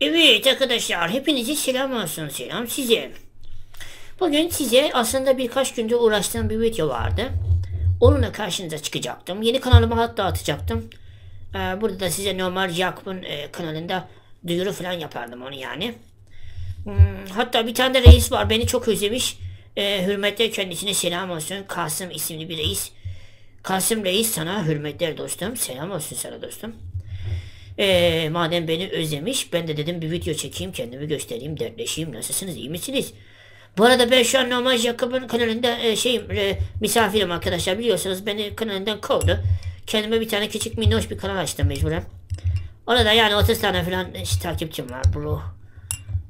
Evet arkadaşlar hepinize selam olsun selam size. Bugün size aslında birkaç günde uğraştığım bir video vardı. Onunla karşınıza çıkacaktım. Yeni kanalıma hatta atacaktım. Ee, burada da size normal Jakob'un e, kanalında duyuru falan yapardım onu yani. Hmm, hatta bir tane de reis var beni çok özlemiş. Ee, hürmetle kendisine selam olsun. Kasım isimli bir reis. Kasım reis sana hürmetler dostum. Selam olsun sana dostum. Ee, madem beni özlemiş ben de dedim bir video çekeyim kendimi göstereyim dertleşeyim nasılsınız iyi misiniz? Bu arada ben şu an normal Jacob'un kanalında e, şeyim e, misafirim arkadaşlar biliyorsunuz beni kanalından kovdu. Kendime bir tane küçük minnoş bir kanal açtım mecburen. Orada yani 30 tane falan işte, takipçim var bro.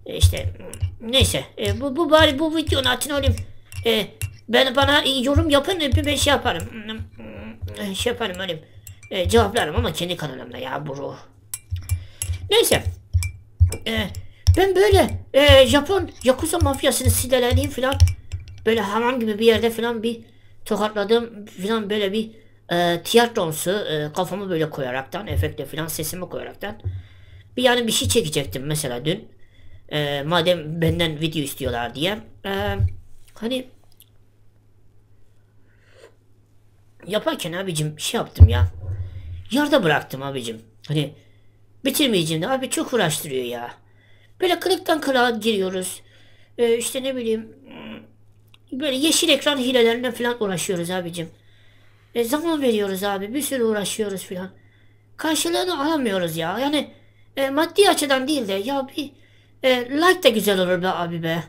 E, işte neyse e, bu, bu bari bu videonun altına olayım. E, ben bana yorum yapın bir ben şey yaparım. Şey yaparım öyle. E, cevaplarım ama kendi kanalımda ya bro. Neyse. Ee, ben böyle e, Japon Yakuza mafyasını sidelediğim falan böyle hamam gibi bir yerde falan bir tokatladım falan böyle bir e, tiyatromsu e, kafamı böyle koyaraktan efekte falan sesimi koyaraktan bir yani bir şey çekecektim mesela dün e, madem benden video istiyorlar diye e, hani yaparken abicim şey yaptım ya yarıda bıraktım abicim hani bitirmeyeceğim de abi çok uğraştırıyor ya. Böyle kırıktan kırığa giriyoruz. Ee, işte ne bileyim böyle yeşil ekran hilelerine falan uğraşıyoruz abicim. E, zaman veriyoruz abi bir sürü uğraşıyoruz falan. Karşılığını alamıyoruz ya. Yani e, maddi açıdan değil de ya bir e, like da güzel olur be abi be.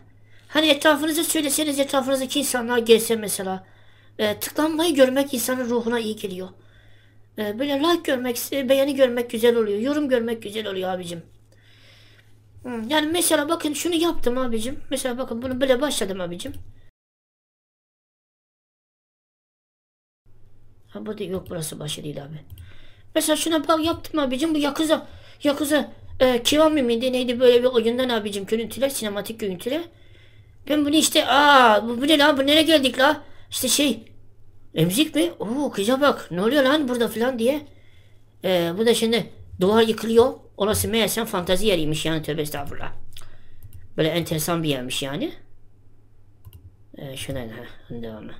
Hani etrafınızı söyleseniz etrafınızdaki insanlar gelse mesela. E, tıklanmayı görmek insanın ruhuna iyi geliyor. Ee, böyle like görmek, e, beğeni görmek güzel oluyor. Yorum görmek güzel oluyor abicim. Hmm. Yani mesela bakın şunu yaptım abicim. Mesela bakın bunu böyle başladım abicim. Ha bu değil, yok burası başı değil abi. Mesela şuna bak yaptım abicim bu Yakuza Yakuza e, Kiwami miydi neydi böyle bir oyundan abicim görüntüler sinematik görüntüler. Ben bunu işte aa bu, bu ne lan bu nereye geldik la? İşte şey Emzik mi? Oo kıza bak ne oluyor lan burada falan diye. Ee, bu da şimdi duvar yıkılıyor. Orası meğersem fantazi yeriymiş yani tövbe estağfurullah. Böyle enteresan bir yermiş yani. Ee, şuradan ha devamı.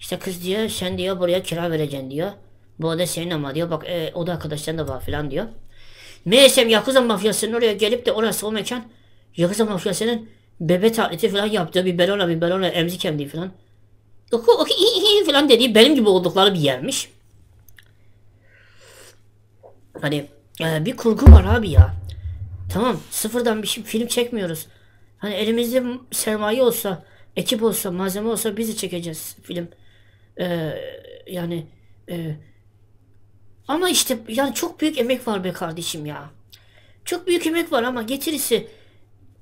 İşte kız diyor sen diyor buraya kira vereceksin diyor. Bu oda senin ama diyor bak e, oda arkadaşların da var falan diyor. Meğersem Yakuza mafyasının oraya gelip de orası o mekan Yakuza mafyasının bebe taklidi falan yaptığı bir belona bir belona emzik emdiği falan. Oku oku falan dediği benim gibi oldukları bir yermiş. Hani e, bir kurgu var abi ya. Tamam sıfırdan bir şey, film çekmiyoruz. Hani elimizde sermaye olsa, ekip olsa, malzeme olsa bizi çekeceğiz film. Ee, yani e, ama işte yani çok büyük emek var be kardeşim ya. Çok büyük emek var ama getirisi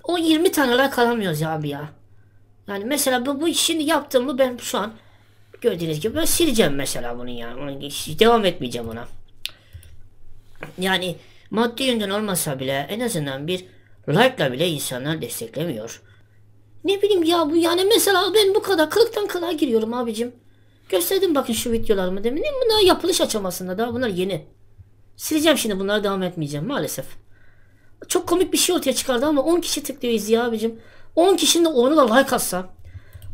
o 20 tane kalamıyoruz abi ya. Yani mesela bu, bu şimdi yaptığımı ben şu an gördüğünüz gibi ben sileceğim mesela bunu yani. Onu devam etmeyeceğim ona. Yani maddi yönden olmasa bile en azından bir like'la bile insanlar desteklemiyor. Ne bileyim ya bu yani mesela ben bu kadar kılıktan kılığa giriyorum abicim. Gösterdim bakın şu videolarımı demin. Bunlar yapılış aşamasında daha bunlar yeni. Sileceğim şimdi bunları devam etmeyeceğim maalesef. Çok komik bir şey ortaya çıkardı ama 10 kişi tıklıyor izliyor abicim. 10 kişinin onu da like atsa.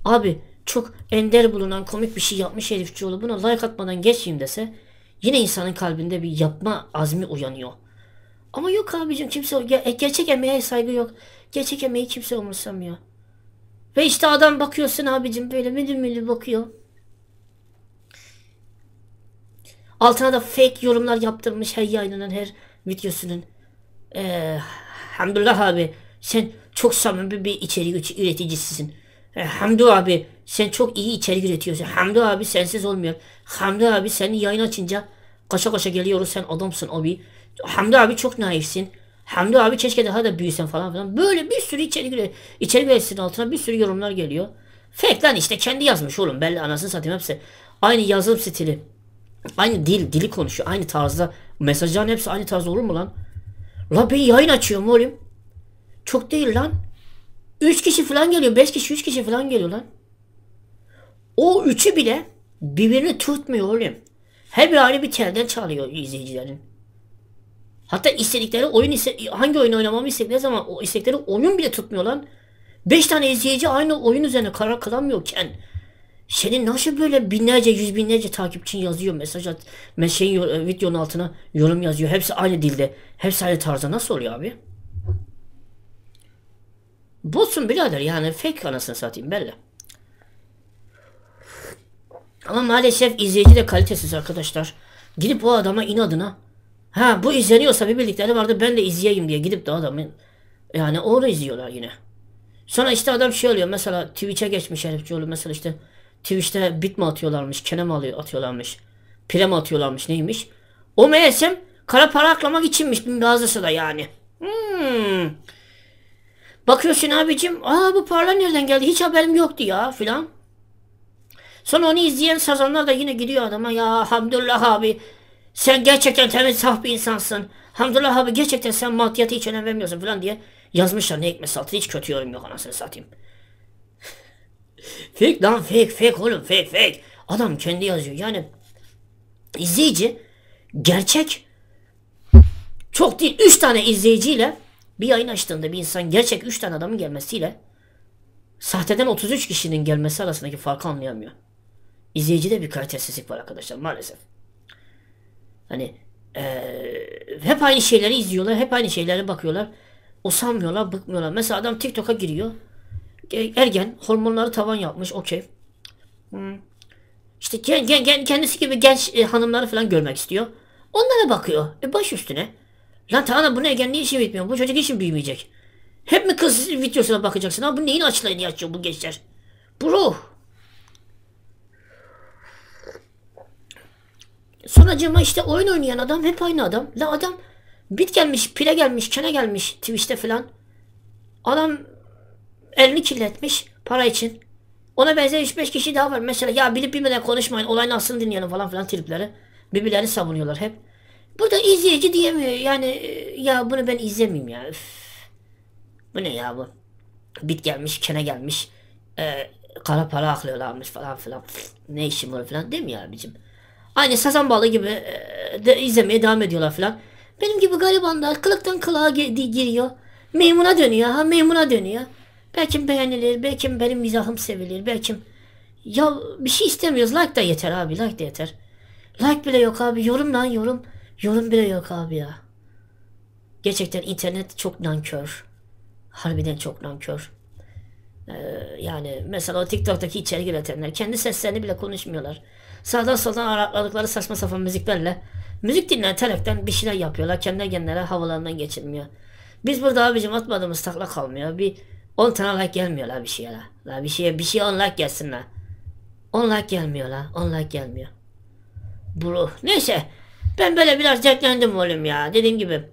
Abi çok ender bulunan komik bir şey yapmış herifçioğlu buna like atmadan geçeyim dese yine insanın kalbinde bir yapma azmi uyanıyor. Ama yok abicim kimse gerçek emeğe saygı yok. Gerçek emeği kimse umursamıyor. Ve işte adam bakıyorsun abicim böyle müdür müdür bakıyor. Altına da fake yorumlar yaptırmış her yayınının her videosunun. Ee, hamdullah abi sen çok samimi bir içerik üreticisisin. E, Hamdi abi sen çok iyi içerik üretiyorsun. Hamdi abi sensiz olmuyor. Hamdi abi senin yayın açınca kaşa kaşa geliyoruz sen adamsın abi. Hamdi abi çok naifsin. Hamdi abi keşke daha da büyüsen falan filan. Böyle bir sürü içerik, içerik üreticisinin altına bir sürü yorumlar geliyor. Fake lan işte kendi yazmış oğlum belli anasını satayım hepsi. Aynı yazım stili. Aynı dil, dili konuşuyor. Aynı tarzda. Mesajların hepsi aynı tarz olur mu lan? La ben yayın açıyorum oğlum. Çok değil lan. 3 kişi falan geliyor. 5 kişi 3 kişi falan geliyor lan. O üçü bile birbirini tutmuyor oğlum. Her bir ayrı bir telden çalıyor izleyicilerin. Hatta istedikleri oyun ise hangi oyun oynamamı istedikleri zaman o istekleri oyun bile tutmuyor lan. 5 tane izleyici aynı oyun üzerine karar kılamıyorken senin nasıl böyle binlerce yüz binlerce takipçin yazıyor mesaj at şeyin, e, videonun altına yorum yazıyor. Hepsi aynı dilde. Hepsi aynı tarzda nasıl oluyor abi? Bulsun birader yani fake anasını satayım belli. Ama maalesef izleyici de kalitesiz arkadaşlar. Gidip o adama inadına ha bu izleniyorsa bir bildikleri vardı ben de izleyeyim diye gidip de adamın yani onu izliyorlar yine. Sonra işte adam şey oluyor mesela Twitch'e geçmiş herifçoğlu mesela işte Twitch'te bit mi atıyorlarmış, kene mi alıyor, atıyorlarmış, pire mi atıyorlarmış neymiş. O meğersem kara para aklamak içinmiş bazısı da yani. Hmm. Bakıyorsun abicim aa bu paralar nereden geldi hiç haberim yoktu ya filan. Sonra onu izleyen sazanlar da yine gidiyor adama ya Hamdullah abi sen gerçekten temiz saf bir insansın. Hamdullah abi gerçekten sen maddiyata hiç önem vermiyorsun falan diye yazmışlar ne ekmek altı hiç kötü yorum yok anasını satayım. fake lan fake fake oğlum fake fake. Adam kendi yazıyor yani izleyici gerçek çok değil 3 tane izleyiciyle bir yayın açtığında bir insan gerçek 3 tane adamın gelmesiyle sahteden 33 kişinin gelmesi arasındaki farkı anlayamıyor. İzleyicide bir kalitesizlik var arkadaşlar maalesef. Hani ee, hep aynı şeyleri izliyorlar, hep aynı şeylere bakıyorlar. Usanmıyorlar, bıkmıyorlar. Mesela adam TikTok'a giriyor. Ergen, hormonları tavan yapmış, okey. Hmm. İşte gen, gen, kendisi gibi genç e, hanımları falan görmek istiyor. Onlara bakıyor. E, baş üstüne. Lan Tanrı bu ne gel niye işi bitmiyor? Bu çocuk işim büyümeyecek. Hep mi kız videosuna bakacaksın? Abi bu neyin açılığını açıyor bu gençler? Bro. Sonucuma işte oyun oynayan adam hep aynı adam. La adam bit gelmiş, pire gelmiş, kene gelmiş Twitch'te falan. Adam elini kirletmiş para için. Ona benzer 3-5 kişi daha var. Mesela ya bilip bilmeden konuşmayın olayın aslını dinleyelim falan filan tripleri. Birbirlerini savunuyorlar hep. Burada izleyici diyemiyor. Yani e, ya bunu ben izlemeyeyim ya. Üf. Bu ne ya bu? Bit gelmiş, kene gelmiş. E, kara para aklıyorlarmış falan filan. Üf, ne işim var falan değil mi ya abicim? Aynı sazan balı gibi e, de izlemeye devam ediyorlar falan. Benim gibi da kılıktan kılığa giriyor. Meymuna dönüyor ha meymuna dönüyor. Belki beğenilir, belki benim mizahım sevilir, belki ya bir şey istemiyoruz. Like da yeter abi, like da yeter. Like bile yok abi. Yorum lan yorum. Yorum bile yok abi ya. Gerçekten internet çok nankör. Harbiden çok nankör. Ee, yani mesela o TikTok'taki içerik üretenler kendi seslerini bile konuşmuyorlar. Sağdan soldan arakladıkları saçma sapan müziklerle müzik dinleterekten bir şeyler yapıyorlar. Kendi kendileri havalarından geçilmiyor. Biz burada abicim atmadığımız takla kalmıyor. Bir 10 tane like gelmiyor la bir şeye la. la bir şeye bir şeye 10 like gelsin la. 10 like gelmiyor la. 10 like gelmiyor. Bro. Neyse. Ben böyle biraz dertlendim oğlum ya. Dediğim gibi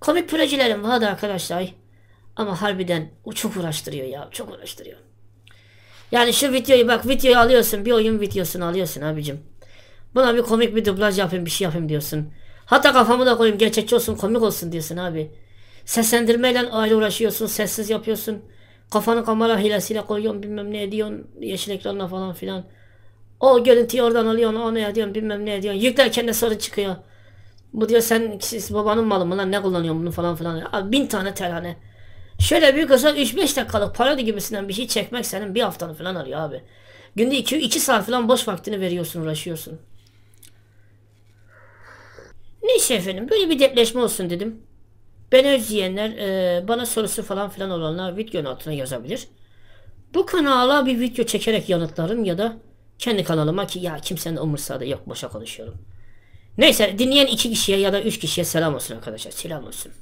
komik projelerim vardı arkadaşlar. Ama harbiden o çok uğraştırıyor ya. Çok uğraştırıyor. Yani şu videoyu bak videoyu alıyorsun. Bir oyun videosunu alıyorsun abicim. Buna bir komik bir dublaj yapayım bir şey yapayım diyorsun. Hatta kafamı da koyayım gerçekçi olsun komik olsun diyorsun abi. Seslendirmeyle ayrı uğraşıyorsun. Sessiz yapıyorsun. Kafanı kamera hilesiyle koyuyorsun bilmem ne ediyorsun. Yeşil ekranla falan filan. O görüntüyü oradan alıyorsun onu ediyorsun bilmem ne ediyorsun. Yüklerken de sorun çıkıyor. Bu diyor sen siz babanın malı mı lan ne kullanıyorsun bunu falan filan. Abi bin tane terhane. Şöyle büyük olsa 3-5 dakikalık parodi gibisinden bir şey çekmek senin bir haftanı falan alıyor abi. Günde 2, 2 saat falan boş vaktini veriyorsun uğraşıyorsun. Neyse efendim böyle bir depreşme olsun dedim. Ben özleyenler e, bana sorusu falan filan olanlar videonun altına yazabilir. Bu kanala bir video çekerek yanıtlarım ya da kendi kanalıma ki ya kimsenin umursadığı yok boşa konuşuyorum. Neyse dinleyen iki kişiye ya da üç kişiye selam olsun arkadaşlar. Selam olsun.